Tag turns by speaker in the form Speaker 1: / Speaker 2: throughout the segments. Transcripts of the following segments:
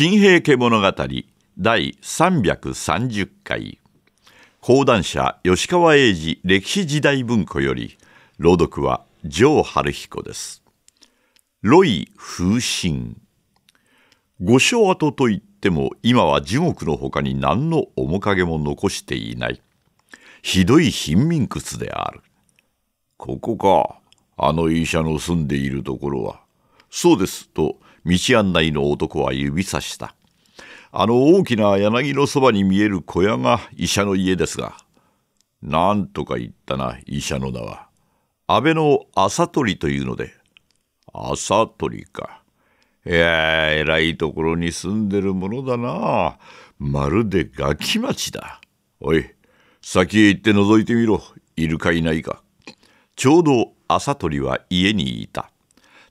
Speaker 1: 新平家物語第330回講談社吉川英治歴史時代文庫より朗読は城春彦です。ロイ風神御所跡といっても今は樹木のほかに何の面影も残していない。ひどい貧民窟である。ここか。あの医者の住んでいるところは。そうです、と道案内の男は指さした。あの大きな柳のそばに見える小屋が医者の家ですが、なんとか言ったな、医者の名は。阿部の朝鳥というので。朝鳥か。いやえらいところに住んでるものだな。まるでガキ町だ。おい、先へ行って覗いてみろ。いるかいないか。ちょうど朝鳥は家にいた。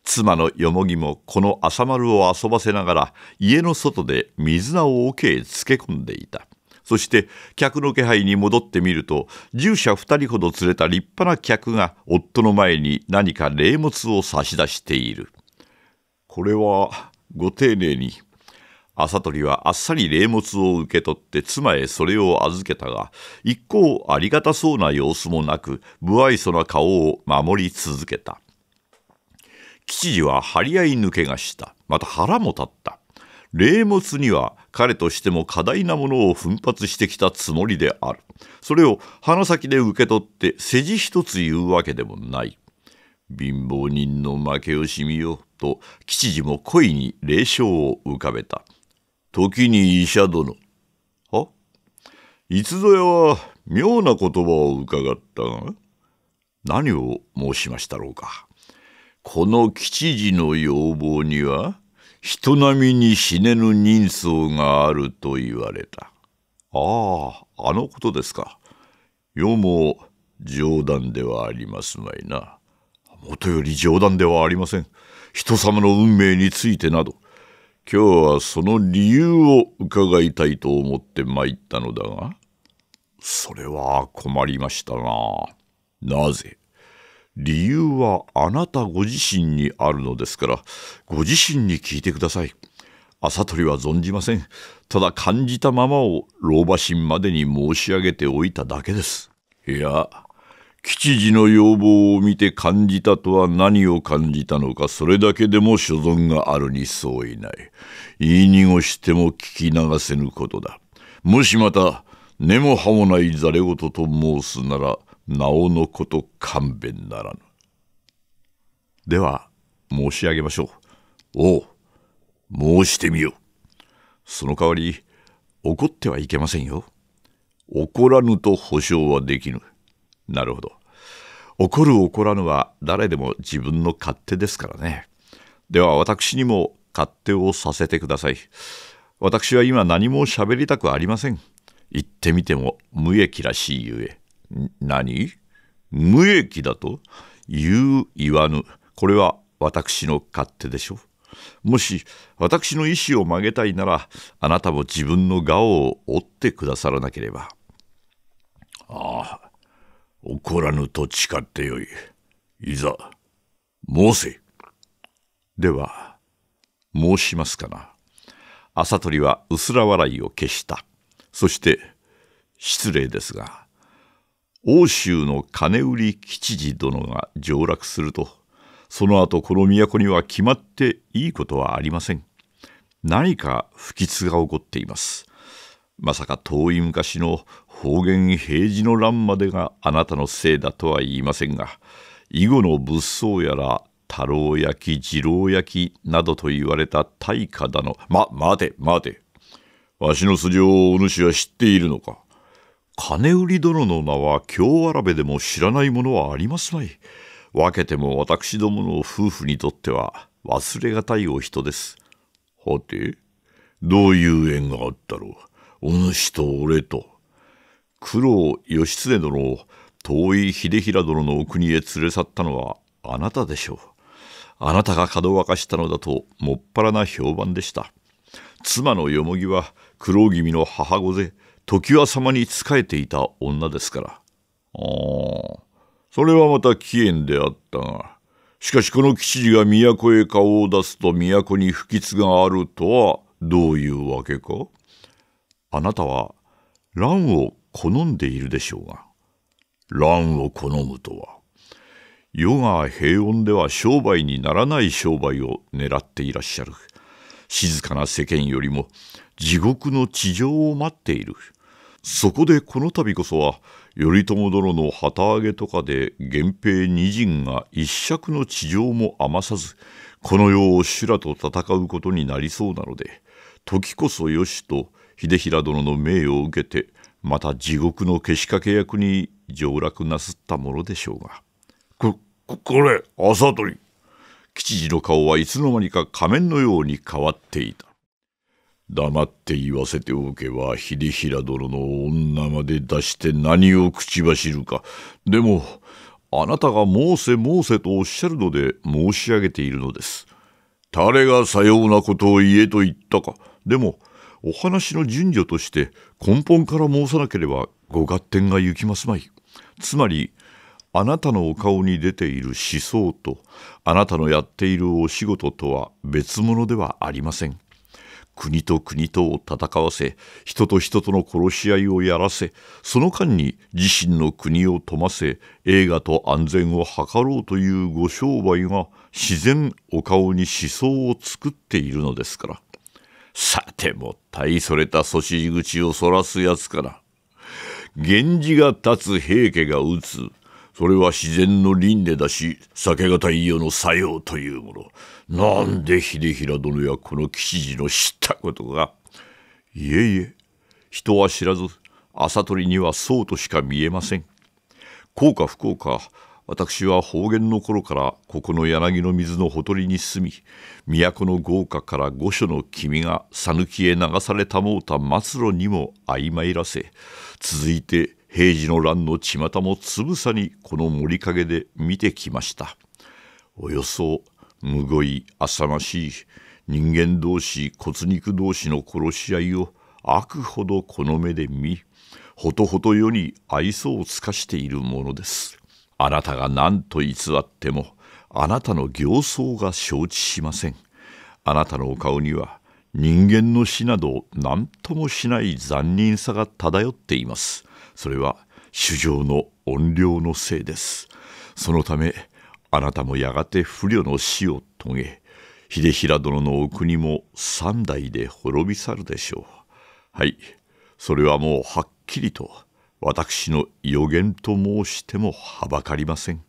Speaker 1: 妻のよもぎもこの朝丸を遊ばせながら家の外で水菜を桶へ漬け込んでいたそして客の気配に戻ってみると従者二人ほど連れた立派な客が夫の前に何か霊物を差し出しているこれはご丁寧に朝取はあっさり霊物を受け取って妻へそれを預けたが一向ありがたそうな様子もなく無愛想な顔を守り続けた吉次は張り合い抜けがしたまた腹も立った霊物には彼としても過大なものを奮発してきたつもりであるそれを鼻先で受け取って世辞一つ言うわけでもない貧乏人の負け惜しみよと吉次も恋に霊障を浮かべた時に医者殿はいつぞやは妙な言葉を伺ったが何を申しましたろうかこの吉次の要望には人並みに死ねぬ人相があると言われた。ああ、あのことですか。よも冗談ではありますまいな。もとより冗談ではありません。人様の運命についてなど。今日はその理由を伺いたいと思って参ったのだが、それは困りましたな。なぜ理由はあなたご自身にあるのですから、ご自身に聞いてください。朝取りは存じません。ただ感じたままを老婆心までに申し上げておいただけです。いや、吉次の要望を見て感じたとは何を感じたのか、それだけでも所存があるに相違ない。言い濁しても聞き流せぬことだ。もしまた、根も葉もないざれ言と申すなら、なおのこと勘弁ならぬ。では、申し上げましょう。おう、申してみよう。その代わり、怒ってはいけませんよ。怒らぬと保証はできぬ。なるほど。怒る怒らぬは誰でも自分の勝手ですからね。では私にも勝手をさせてください。私は今何も喋りたくありません。言ってみても無益らしいゆえ。何無益だと言う言わぬ。これは私の勝手でしょもし私の意思を曲げたいならあなたも自分の顔を折ってくださらなければああ怒らぬと誓ってよいいざ申せでは申しますかな朝鳥は薄ら笑いを消したそして失礼ですが欧州の金売り吉次殿が上洛するとその後この都には決まっていいことはありません何か不吉が起こっていますまさか遠い昔の方言平治の乱までがあなたのせいだとは言いませんが以後の物騒やら太郎焼き二郎焼きなどと言われた大家だのま待て待てわしの素性をお主は知っているのか金売り殿の名は京わらでも知らないものはありますまい。分けても私どもの夫婦にとっては忘れがたいお人です。はて、どういう縁があったろう。お主と俺と。九郎義経殿を遠い秀衡殿のお国へ連れ去ったのはあなたでしょう。あなたが門を明かしたのだともっぱらな評判でした。妻のよもぎは苦労気味の母御で、常盤様に仕えていた女ですから。ああ、それはまた貴縁であったが、しかしこの吉次が都へ顔を出すと都に不吉があるとはどういうわけかあなたは乱を好んでいるでしょうが、乱を好むとは、世が平穏では商売にならない商売を狙っていらっしゃる。静かな世間よりも地獄の地上を待っている。そこでこの度こそは頼朝殿の旗揚げとかで源平二人が一尺の地上も余さずこの世を修羅と戦うことになりそうなので時こそよしと秀衡殿の命を受けてまた地獄のけしかけ役に上洛なすったものでしょうがここれ朝取り吉次の顔はいつの間にか仮面のように変わっていた黙って言わせておけば秀平殿の女まで出して何を口走るかでもあなたが申せ申せとおっしゃるので申し上げているのです誰がさようなことを言えと言ったかでもお話の順序として根本から申さなければご合点が行きますまいつまりあなたのお顔に出ている思想とあなたのやっているお仕事とは別物ではありません国と国とを戦わせ人と人との殺し合いをやらせその間に自身の国を富ませ映画と安全を図ろうというご商売が自然お顔に思想を作っているのですからさても大それたそし口をそらすやつから源氏が立つ平家が打つそれは自然の輪廻だし避けがたい世の作用というものなんで秀衡殿やこの吉次の知ったことがいえいえ人は知らず朝取にはそうとしか見えません幸か不幸か私は方言の頃からここの柳の水のほとりに住み都の豪華から御所の君が讃岐へ流されたもうた末路にも曖昧らせ続いて平治の乱の巷もつぶさにこの森陰で見てきましたおよそむごい浅ましい人間同士骨肉同士の殺し合いを悪ほどこの目で見ほとほと世に愛想を尽かしているものですあなたが何と偽ってもあなたの形相が承知しませんあなたのお顔には人間の死など何ともしない残忍さが漂っていますそれは主情の怨霊のせいですそのためあなたもやがて不慮の死を遂げ秀衡殿のお国も三代で滅び去るでしょうはいそれはもうはっきりと私の予言と申してもはばかりません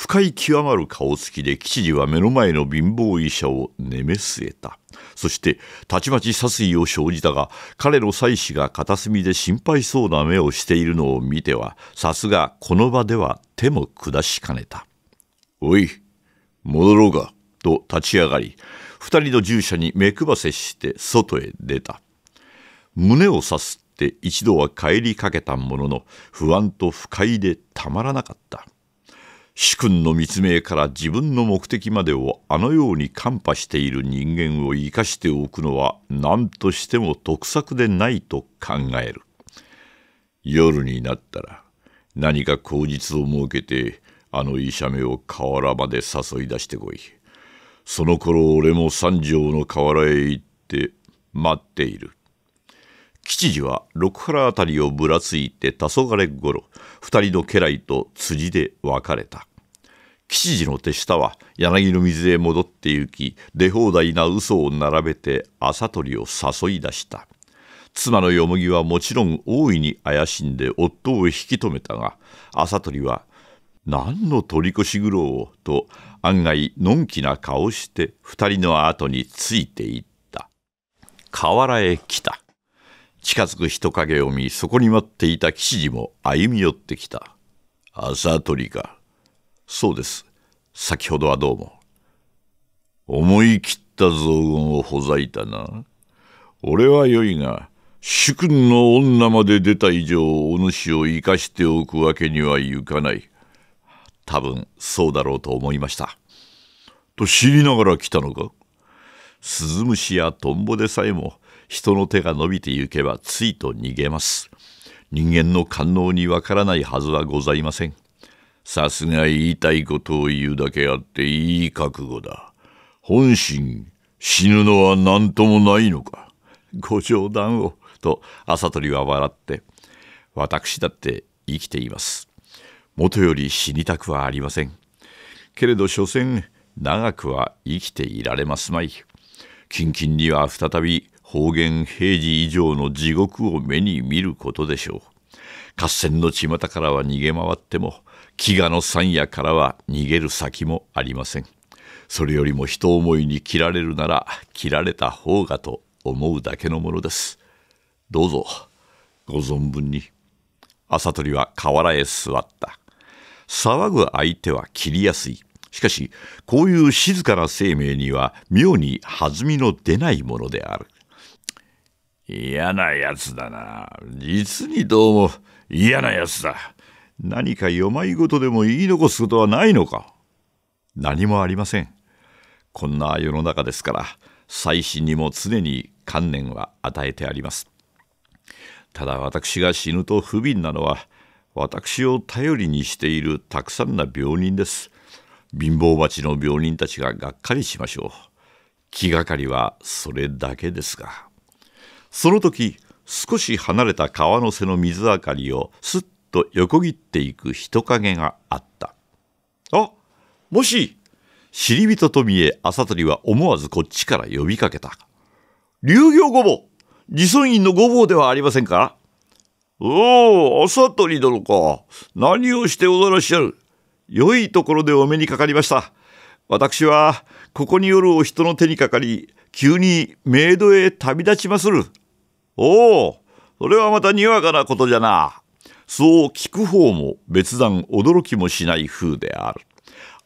Speaker 1: 深い極まる顔つきで吉次は目の前の貧乏医者を寝め据えたそしてたちまち殺意を生じたが彼の妻子が片隅で心配そうな目をしているのを見てはさすがこの場では手も下しかねた「おい戻ろうか」と立ち上がり二人の従者に目配せして外へ出た胸を刺すって一度は帰りかけたものの不安と不快でたまらなかった。主君の密命から自分の目的までをあのように看破している人間を生かしておくのは何としても得策でないと考える夜になったら何か口実を設けてあの医者目を河原まで誘い出してこいその頃俺も三条の河原へ行って待っている吉次は六原辺りをぶらついて黄昏頃二人の家来と辻で別れた吉次の手下は柳の水へ戻って行き出放題な嘘を並べて麻鳥を誘い出した妻のよもぎはもちろん大いに怪しんで夫を引き止めたが麻鳥は「何の取り越し苦労を」と案外のんきな顔して二人の後についていった河原へ来た近づく人影を見そこに待っていた吉次も歩み寄ってきた「麻鳥か」そうです。先ほどはどうも。思い切った造言をほざいたな。俺はよいが、主君の女まで出た以上、お主を生かしておくわけにはいかない。多分、そうだろうと思いました。と知りながら来たのかスズムシやトンボでさえも、人の手が伸びてゆけばついと逃げます。人間の官能にわからないはずはございません。さすが言いたいことを言うだけあっていい覚悟だ。本心、死ぬのは何ともないのか。ご冗談を、と朝鳥は笑って、私だって生きています。元より死にたくはありません。けれど所詮、長くは生きていられますまい。近々には再び方言平時以上の地獄を目に見ることでしょう。合戦の巷からは逃げ回っても飢餓の山野からは逃げる先もありません。それよりも人思いに切られるなら切られた方がと思うだけのものです。どうぞご存分に。朝鳥は河原へ座った。騒ぐ相手は切りやすい。しかし、こういう静かな生命には妙に弾みの出ないものである。嫌なやつだな。実にどうも嫌なやつだ。何かよまいことでも言い残すことはないのか何もありません。こんな世の中ですから、妻子にも常に観念は与えてあります。ただ私が死ぬと不憫なのは、私を頼りにしているたくさんな病人です。貧乏町の病人たちががっかりしましょう。気がかりはそれだけですが。その時、少し離れた川の瀬の水あかりをすっと横切っていく人影があったあもし知り人と見え朝鳥は思わずこっちから呼びかけた流行ごぼう自尊院のごぼうではありませんかおお朝鳥殿か何をしておどらしゃる良いところでお目にかかりました私はここによるお人の手にかかり急にメイドへ旅立ちまするおおそれはまたにわかなことじゃなそう聞く方も別段驚きもしない風である。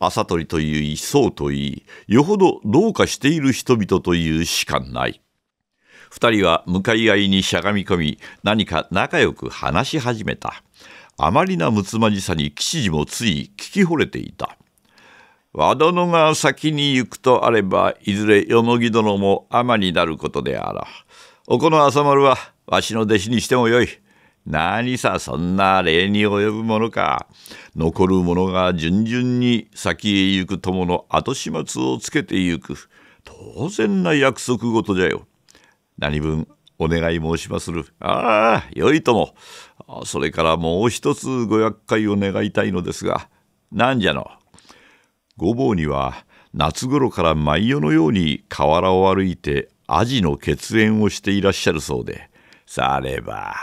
Speaker 1: 朝取りといい、そうといい、よほどどうかしている人々というしかない。二人は向かい合いにしゃがみ込み、何か仲良く話し始めた。あまりなむつまじさに吉次もつい聞き惚れていた。和殿が先に行くとあれば、いずれよもぎ殿も尼になることであろう。おこの朝丸は、わしの弟子にしてもよい。何さそんな礼に及ぶものか残る者が順々に先へ行く友の後始末をつけてゆく当然な約束事じゃよ何分お願い申しまするああよいともそれからもう一つご厄介を願いたいのですがなんじゃのごぼうには夏頃から毎夜のように河原を歩いてアジの血縁をしていらっしゃるそうでされば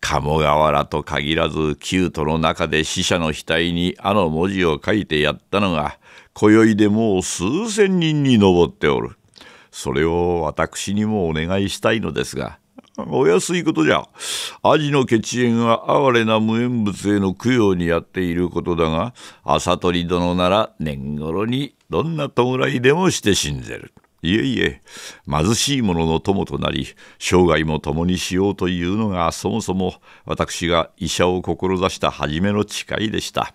Speaker 1: 鴨川原と限らずートの中で死者の額にあの文字を書いてやったのが今宵でもう数千人に上っておるそれを私にもお願いしたいのですがお安いことじゃアジの血縁は哀れな無縁物への供養にやっていることだが朝鳥殿なら年頃にどんな弔いでもして死んぜる。いえいえ貧しい者の友となり生涯も共にしようというのがそもそも私が医者を志した初めの誓いでした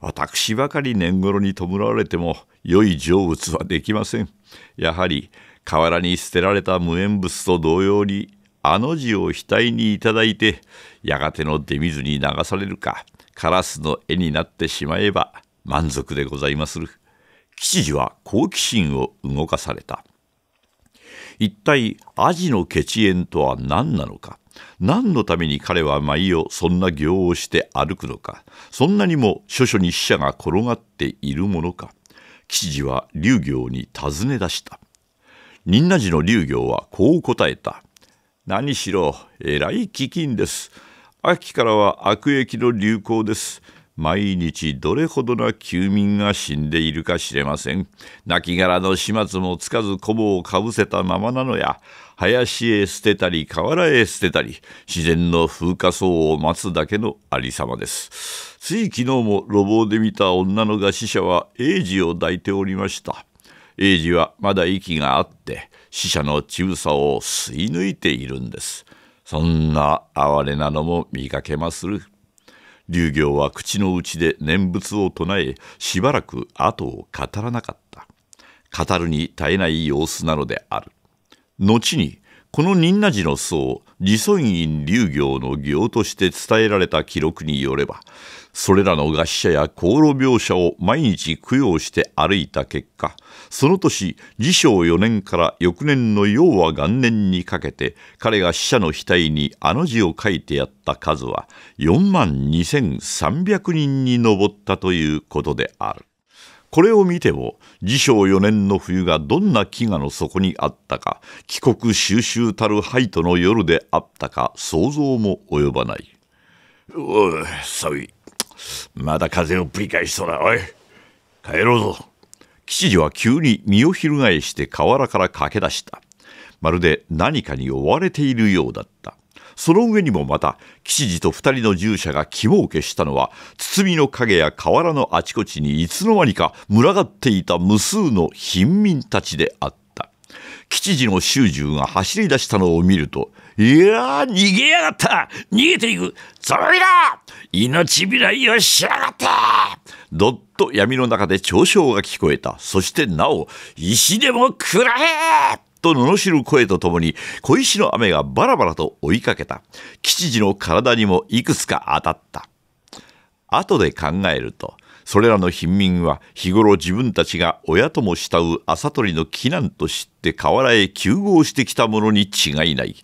Speaker 1: 私ばかり年頃に弔われても良い成仏はできませんやはり河原に捨てられた無縁物と同様にあの字を額にいただいてやがての出水に流されるかカラスの絵になってしまえば満足でございまする。吉次は好奇心を動かされた一体アジの血縁とは何なのか何のために彼は舞をそんな行をして歩くのかそんなにも諸々に死者が転がっているものか吉次は流行に尋ね出した仁和寺の流行はこう答えた何しろえらい飢饉です秋からは悪役の流行です毎日どれほどな休眠が死んでいるか知れません。亡骸の始末もつかず小棒をかぶせたままなのや、林へ捨てたり河原へ捨てたり、自然の風化層を待つだけのありさまです。つい昨日も路傍で見た女の餓死者は英治を抱いておりました。英治はまだ息があって、死者の乳さを吸い抜いているんです。そんな哀れなのも見かけまする。流行は口の内で念仏を唱えしばらく後を語らなかった語るに絶えない様子なのである後にこの仁和寺の僧自尊院流行の行として伝えられた記録によればそれらの餓死者や香炉描写を毎日供養して歩いた結果その年自称4年から翌年の要和元年にかけて彼が死者の額にあの字を書いてやった数は4万2300人に上ったということである。これを見ても自称4年の冬がどんな飢餓の底にあったか帰国収集たる廃との夜であったか想像も及ばないおいサい。まだ風をぶり返しそうだおい帰ろうぞ吉次は急に身を翻して河原から駆け出したまるで何かに追われているようだったその上にもまた吉次と二人の従者が肝を消したのは堤の影や瓦のあちこちにいつの間にか群がっていた無数の貧民たちであった。吉次の修獣が走り出したのを見ると、いやー、逃げやがった逃げていくゾロリだ命拾いをしやがってどっと闇の中で嘲笑が聞こえた。そしてなお、石でも食らえと罵る声とともに小石の雨がバラバラと追いかけた吉次の体にもいくつか当たった後で考えるとそれらの貧民は日頃自分たちが親とも慕う朝取りの危難と知って河原へ窮合してきたものに違いない。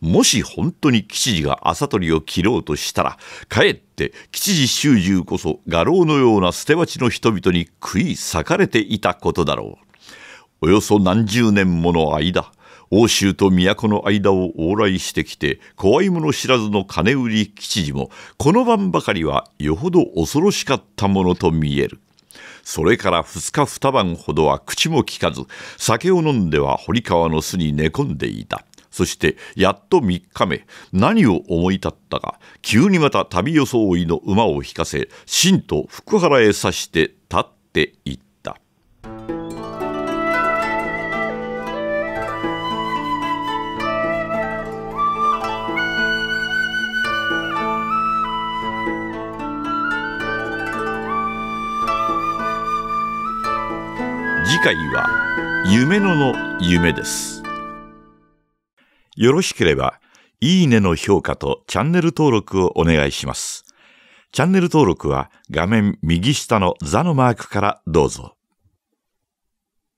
Speaker 1: もし本当に吉次が朝取りを切ろうとしたら、かえって吉次修十こそ画廊のような捨て鉢の人々に食い裂かれていたことだろう。およそ何十年もの間欧州と都の間を往来してきて怖いもの知らずの金売り吉次もこの晩ばかりはよほど恐ろしかったものと見える。それから二日二晩ほどは口もきかず酒を飲んでは堀川の巣に寝込んでいた。そしてやっと3日目何を思い立ったか急にまた旅装いの馬を引かせ新と福原へ指して立っていた。回は夢野の夢です。よろしければ、いいねの評価とチャンネル登録をお願いします。チャンネル登録は画面右下の座のマークからどうぞ。